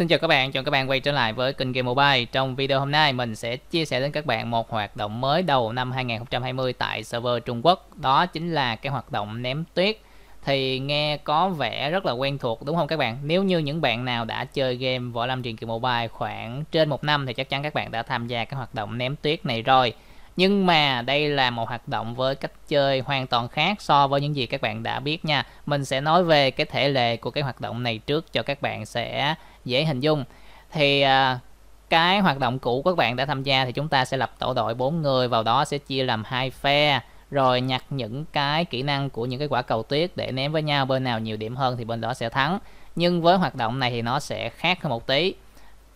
Xin chào các bạn, chào các bạn quay trở lại với kênh Game Mobile. Trong video hôm nay mình sẽ chia sẻ đến các bạn một hoạt động mới đầu năm 2020 tại server Trung Quốc. Đó chính là cái hoạt động ném tuyết. Thì nghe có vẻ rất là quen thuộc đúng không các bạn? Nếu như những bạn nào đã chơi game Võ Lâm Truyền Kỳ Mobile khoảng trên một năm thì chắc chắn các bạn đã tham gia cái hoạt động ném tuyết này rồi. Nhưng mà đây là một hoạt động với cách chơi hoàn toàn khác so với những gì các bạn đã biết nha. Mình sẽ nói về cái thể lệ của cái hoạt động này trước cho các bạn sẽ dễ hình dung thì à, cái hoạt động cũ các bạn đã tham gia thì chúng ta sẽ lập tổ đội 4 người vào đó sẽ chia làm hai phe rồi nhặt những cái kỹ năng của những cái quả cầu tuyết để ném với nhau bên nào nhiều điểm hơn thì bên đó sẽ thắng nhưng với hoạt động này thì nó sẽ khác hơn một tí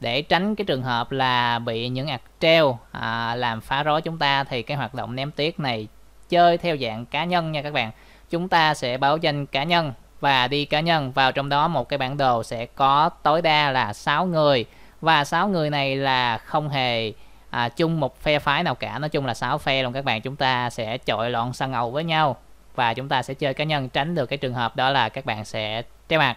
để tránh cái trường hợp là bị những ạt treo à, làm phá rối chúng ta thì cái hoạt động ném tuyết này chơi theo dạng cá nhân nha các bạn chúng ta sẽ báo danh cá nhân và đi cá nhân vào trong đó một cái bản đồ sẽ có tối đa là 6 người và 6 người này là không hề à, chung một phe phái nào cả nói chung là 6 phe luôn các bạn chúng ta sẽ chọi lọn săn ầu với nhau và chúng ta sẽ chơi cá nhân tránh được cái trường hợp đó là các bạn sẽ che mặt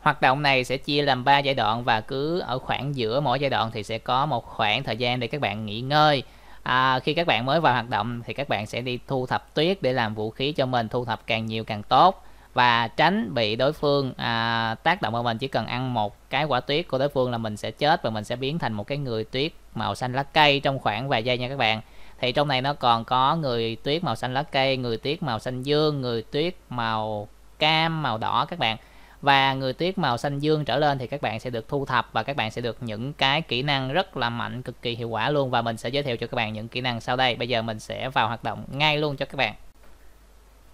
Hoạt động này sẽ chia làm 3 giai đoạn và cứ ở khoảng giữa mỗi giai đoạn thì sẽ có một khoảng thời gian để các bạn nghỉ ngơi. À, khi các bạn mới vào hoạt động thì các bạn sẽ đi thu thập tuyết để làm vũ khí cho mình thu thập càng nhiều càng tốt và tránh bị đối phương à, tác động vào mình chỉ cần ăn một cái quả tuyết của đối phương là mình sẽ chết và mình sẽ biến thành một cái người tuyết màu xanh lá cây trong khoảng vài giây nha các bạn thì trong này nó còn có người tuyết màu xanh lá cây người tuyết màu xanh dương người tuyết màu cam màu đỏ các bạn và người tuyết màu xanh dương trở lên thì các bạn sẽ được thu thập và các bạn sẽ được những cái kỹ năng rất là mạnh cực kỳ hiệu quả luôn và mình sẽ giới thiệu cho các bạn những kỹ năng sau đây bây giờ mình sẽ vào hoạt động ngay luôn cho các bạn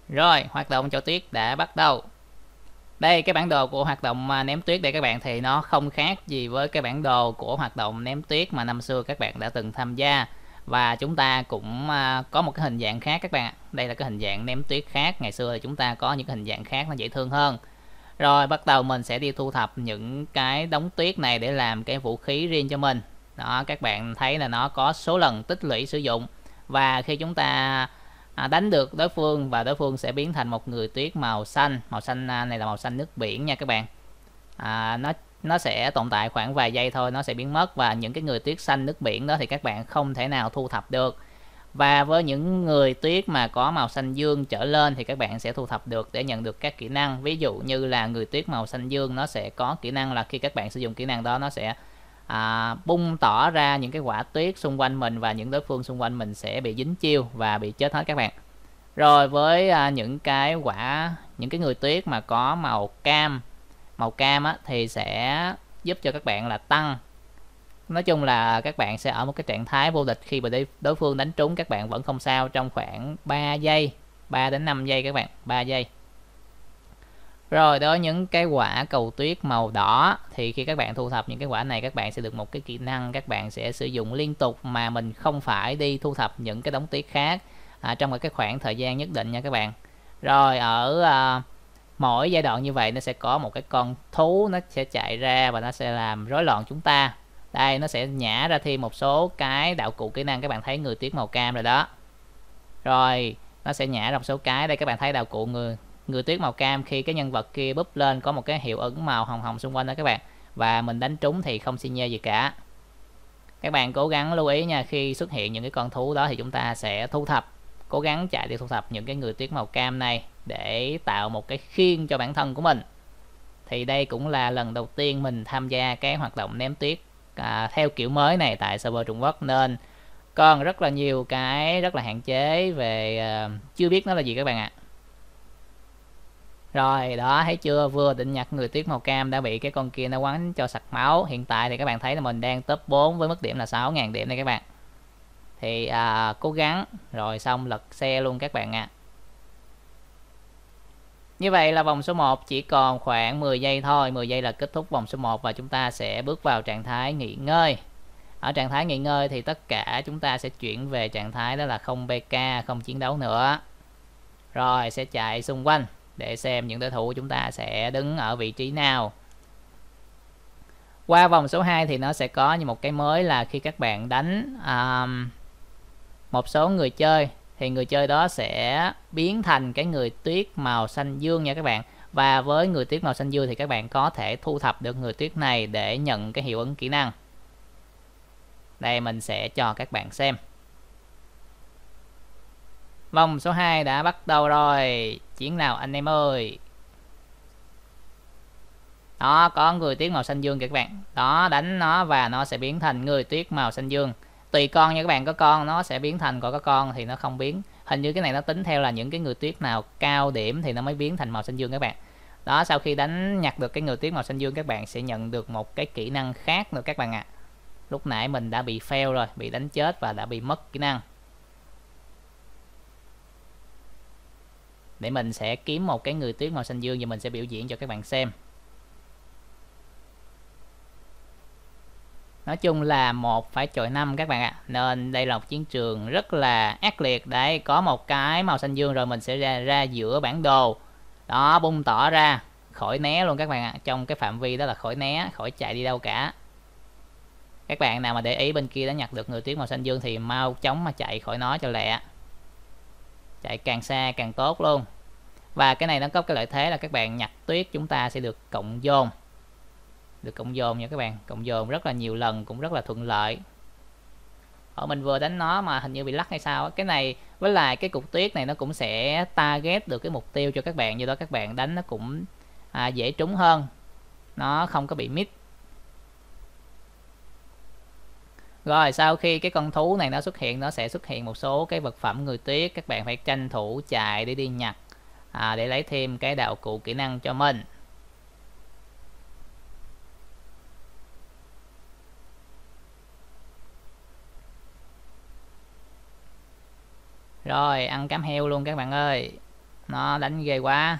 rồi, hoạt động cho tuyết đã bắt đầu. Đây, cái bản đồ của hoạt động à, ném tuyết đây các bạn thì nó không khác gì với cái bản đồ của hoạt động ném tuyết mà năm xưa các bạn đã từng tham gia. Và chúng ta cũng à, có một cái hình dạng khác các bạn Đây là cái hình dạng ném tuyết khác. Ngày xưa thì chúng ta có những hình dạng khác nó dễ thương hơn. Rồi bắt đầu mình sẽ đi thu thập những cái đống tuyết này để làm cái vũ khí riêng cho mình. Đó, các bạn thấy là nó có số lần tích lũy sử dụng. Và khi chúng ta à, đánh được đối phương và đối phương sẽ biến thành một người tuyết màu xanh màu xanh à, này là màu xanh nước biển nha các bạn à, nó nó sẽ tồn tại khoảng vài giây thôi nó sẽ biến mất và những cái người tuyết xanh nước biển đó thì các bạn không thể nào thu thập được và với những người tuyết mà có màu xanh dương trở lên thì các bạn sẽ thu thập được để nhận được các kỹ năng ví dụ như là người tuyết màu xanh dương nó sẽ có kỹ năng là khi các bạn sử dụng kỹ năng đó nó sẽ à, bung tỏ ra những cái quả tuyết xung quanh mình và những đối phương xung quanh mình sẽ bị dính chiêu và bị chết hết các bạn rồi với à, những cái quả những cái người tuyết mà có màu cam màu cam á, thì sẽ giúp cho các bạn là tăng nói chung là các bạn sẽ ở một cái trạng thái vô địch khi mà đối phương đánh trúng các bạn vẫn không sao trong khoảng 3 giây 3 đến 5 giây các bạn 3 giây rồi đó những cái quả cầu tuyết màu đỏ thì khi các bạn thu thập những cái quả này các bạn sẽ được một cái kỹ năng các bạn sẽ sử dụng liên tục mà mình không phải đi thu thập những cái đống tuyết khác à, trong một cái khoảng thời gian nhất định nha các bạn rồi ở à, mỗi giai đoạn như vậy nó sẽ có một cái con thú nó sẽ chạy ra và nó sẽ làm rối loạn chúng ta đây nó sẽ nhả ra thêm một số cái đạo cụ kỹ năng các bạn thấy người tuyết màu cam rồi đó rồi nó sẽ nhả ra một số cái đây các bạn thấy đạo cụ người người tuyết màu cam khi cái nhân vật kia búp lên có một cái hiệu ứng màu hồng hồng xung quanh đó các bạn và mình đánh trúng thì không xin nhê gì cả các bạn cố gắng lưu ý nha khi xuất hiện những cái con thú đó thì chúng ta sẽ thu thập cố gắng chạy đi thu thập những cái người tuyết màu cam này để tạo một cái khiên cho bản thân của mình thì đây cũng là lần đầu tiên mình tham gia cái hoạt động ném tuyết à, theo kiểu mới này tại server Trung Quốc nên còn rất là nhiều cái rất là hạn chế về uh, chưa biết nó là gì các bạn ạ à rồi đó thấy chưa vừa định nhặt người tuyết màu cam đã bị cái con kia nó quắn cho sặc máu hiện tại thì các bạn thấy là mình đang top 4 với mức điểm là 6.000 điểm đây các bạn thì à, cố gắng rồi xong lật xe luôn các bạn ạ à. Như vậy là vòng số 1 chỉ còn khoảng 10 giây thôi, 10 giây là kết thúc vòng số 1 và chúng ta sẽ bước vào trạng thái nghỉ ngơi. Ở trạng thái nghỉ ngơi thì tất cả chúng ta sẽ chuyển về trạng thái đó là không PK, không chiến đấu nữa. Rồi sẽ chạy xung quanh để xem những đối thủ của chúng ta sẽ đứng ở vị trí nào qua vòng số 2 thì nó sẽ có như một cái mới là khi các bạn đánh um, một số người chơi thì người chơi đó sẽ biến thành cái người tuyết màu xanh dương nha các bạn và với người tuyết màu xanh dương thì các bạn có thể thu thập được người tuyết này để nhận cái hiệu ứng kỹ năng đây mình sẽ cho các bạn xem vòng số 2 đã bắt đầu rồi chiến nào anh em ơi đó có người tuyết màu xanh dương kìa các bạn đó đánh nó và nó sẽ biến thành người tuyết màu xanh dương tùy con nha các bạn có con nó sẽ biến thành còn có con thì nó không biến hình như cái này nó tính theo là những cái người tuyết nào cao điểm thì nó mới biến thành màu xanh dương các bạn đó sau khi đánh nhặt được cái người tuyết màu xanh dương các bạn sẽ nhận được một cái kỹ năng khác nữa các bạn ạ à. lúc nãy mình đã bị fail rồi bị đánh chết và đã bị mất kỹ năng để mình sẽ kiếm một cái người tuyết màu xanh dương và mình sẽ biểu diễn cho các bạn xem Nói chung là một phải chọi năm các bạn ạ. À. Nên đây là một chiến trường rất là ác liệt. Đấy, có một cái màu xanh dương rồi mình sẽ ra ra giữa bản đồ. Đó, bung tỏ ra. Khỏi né luôn các bạn ạ. À. Trong cái phạm vi đó là khỏi né, khỏi chạy đi đâu cả. Các bạn nào mà để ý bên kia đã nhặt được người tuyết màu xanh dương thì mau chóng mà chạy khỏi nó cho lẹ chạy càng xa càng tốt luôn và cái này nó có cái lợi thế là các bạn nhặt tuyết chúng ta sẽ được cộng dồn được cộng dồn nha các bạn cộng dồn rất là nhiều lần cũng rất là thuận lợi ở mình vừa đánh nó mà hình như bị lắc hay sao cái này với lại cái cục tuyết này nó cũng sẽ target được cái mục tiêu cho các bạn do đó các bạn đánh nó cũng à, dễ trúng hơn nó không có bị miss Rồi sau khi cái con thú này nó xuất hiện nó sẽ xuất hiện một số cái vật phẩm người tuyết các bạn phải tranh thủ chạy để đi nhặt à, để lấy thêm cái đạo cụ kỹ năng cho mình. Rồi ăn cám heo luôn các bạn ơi Nó đánh ghê quá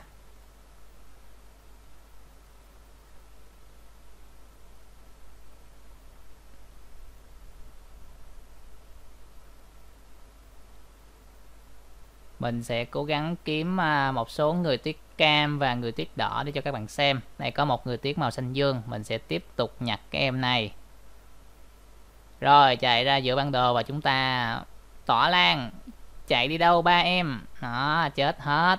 mình sẽ cố gắng kiếm à, một số người tuyết cam và người tuyết đỏ để cho các bạn xem đây có một người tuyết màu xanh dương mình sẽ tiếp tục nhặt cái em này rồi chạy ra giữa bản đồ và chúng ta tỏa lan chạy đi đâu ba em đó chết hết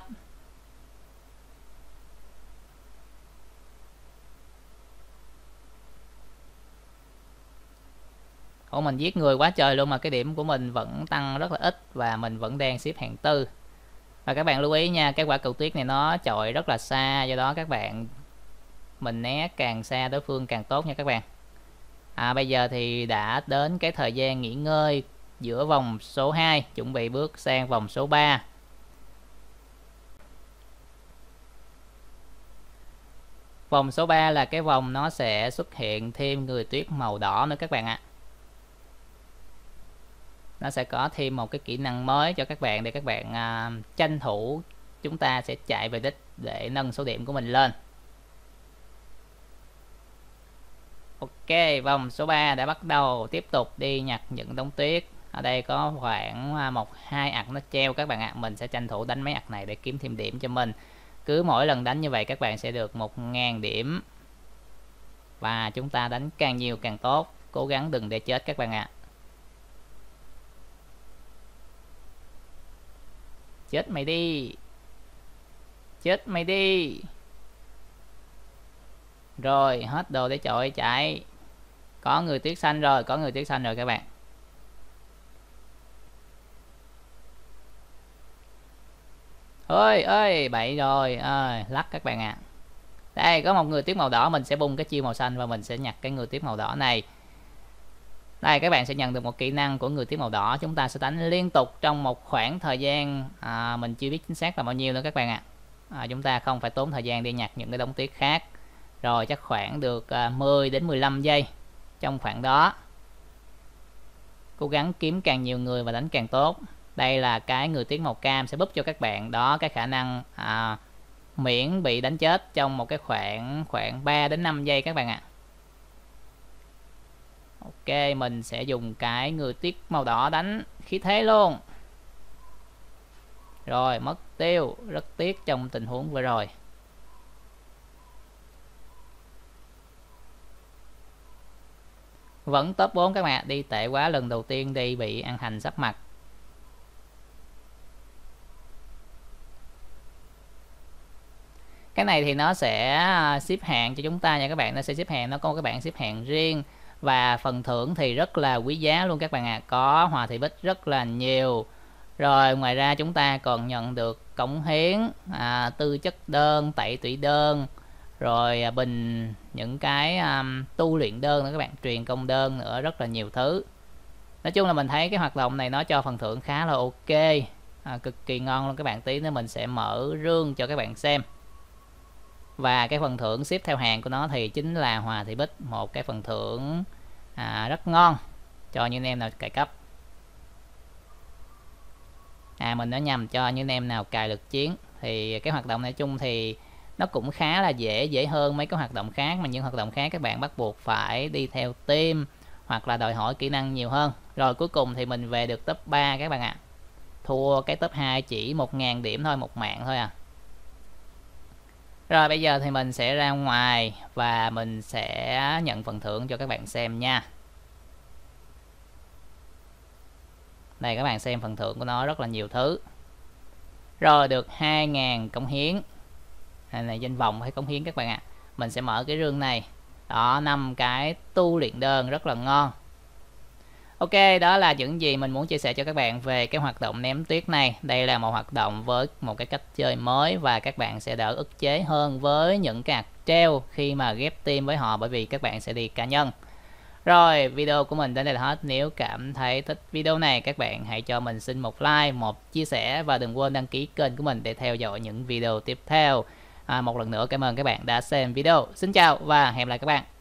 Ủa mình giết người quá trời luôn mà cái điểm của mình vẫn tăng rất là ít và mình vẫn đang xếp hạng tư. Và các bạn lưu ý nha, cái quả cầu tuyết này nó chọi rất là xa, do đó các bạn mình né càng xa đối phương càng tốt nha các bạn. À, bây giờ thì đã đến cái thời gian nghỉ ngơi giữa vòng số 2, chuẩn bị bước sang vòng số 3. Vòng số 3 là cái vòng nó sẽ xuất hiện thêm người tuyết màu đỏ nữa các bạn ạ. À nó sẽ có thêm một cái kỹ năng mới cho các bạn để các bạn à, tranh thủ chúng ta sẽ chạy về đích để nâng số điểm của mình lên Ok vòng số 3 đã bắt đầu tiếp tục đi nhặt những đống tuyết ở đây có khoảng à, một hai ạc nó treo các bạn ạ à. mình sẽ tranh thủ đánh mấy ạc này để kiếm thêm điểm cho mình cứ mỗi lần đánh như vậy các bạn sẽ được 1.000 điểm và chúng ta đánh càng nhiều càng tốt cố gắng đừng để chết các bạn ạ à. Chết mày đi Chết mày đi Rồi hết đồ để trội chạy Có người tuyết xanh rồi Có người tuyết xanh rồi các bạn ơi ơi bậy rồi ơi Lắc các bạn ạ à. Đây có một người tuyết màu đỏ Mình sẽ bung cái chiêu màu xanh Và mình sẽ nhặt cái người tuyết màu đỏ này đây các bạn sẽ nhận được một kỹ năng của người tiếng màu đỏ chúng ta sẽ đánh liên tục trong một khoảng thời gian à, mình chưa biết chính xác là bao nhiêu nữa các bạn ạ à. à, chúng ta không phải tốn thời gian đi nhặt những cái đống tiết khác rồi chắc khoảng được à, 10 đến 15 giây trong khoảng đó cố gắng kiếm càng nhiều người và đánh càng tốt đây là cái người tiếng màu cam sẽ búp cho các bạn đó cái khả năng à, miễn bị đánh chết trong một cái khoảng khoảng 3 đến 5 giây các bạn ạ à ok mình sẽ dùng cái người tiết màu đỏ đánh khí thế luôn rồi mất tiêu rất tiếc trong tình huống vừa rồi vẫn top 4 các bạn đi tệ quá lần đầu tiên đi bị ăn hành sắp mặt cái này thì nó sẽ à, xếp hạng cho chúng ta nha các bạn nó sẽ xếp hạng nó có cái bảng xếp hạng riêng và phần thưởng thì rất là quý giá luôn các bạn ạ à. có hòa thị bích rất là nhiều rồi ngoài ra chúng ta còn nhận được cống hiến à, tư chất đơn tẩy tủy đơn rồi à, bình những cái um, tu luyện đơn nữa các bạn truyền công đơn nữa rất là nhiều thứ nói chung là mình thấy cái hoạt động này nó cho phần thưởng khá là ok à, cực kỳ ngon luôn các bạn tí nữa mình sẽ mở rương cho các bạn xem và cái phần thưởng ship theo hàng của nó thì chính là Hòa Thị Bích một cái phần thưởng à, rất ngon cho những em nào cài cấp à mình đã nhằm cho những em nào cài lực chiến thì cái hoạt động này chung thì nó cũng khá là dễ dễ hơn mấy cái hoạt động khác mà những hoạt động khác các bạn bắt buộc phải đi theo team hoặc là đòi hỏi kỹ năng nhiều hơn rồi cuối cùng thì mình về được top 3 các bạn ạ à. thua cái top 2 chỉ 1.000 điểm thôi một mạng thôi à rồi bây giờ thì mình sẽ ra ngoài và mình sẽ nhận phần thưởng cho các bạn xem nha. Này các bạn xem phần thưởng của nó rất là nhiều thứ. Rồi được 2.000 cống hiến. Này, này danh vọng hay cống hiến các bạn ạ. À. Mình sẽ mở cái rương này. Đó, năm cái tu luyện đơn rất là ngon. Ok, đó là những gì mình muốn chia sẻ cho các bạn về cái hoạt động ném tuyết này. Đây là một hoạt động với một cái cách chơi mới và các bạn sẽ đỡ ức chế hơn với những cái treo khi mà ghép team với họ bởi vì các bạn sẽ đi cá nhân. Rồi, video của mình đến đây là hết. Nếu cảm thấy thích video này, các bạn hãy cho mình xin một like, một chia sẻ và đừng quên đăng ký kênh của mình để theo dõi những video tiếp theo. À, một lần nữa cảm ơn các bạn đã xem video. Xin chào và hẹn lại các bạn.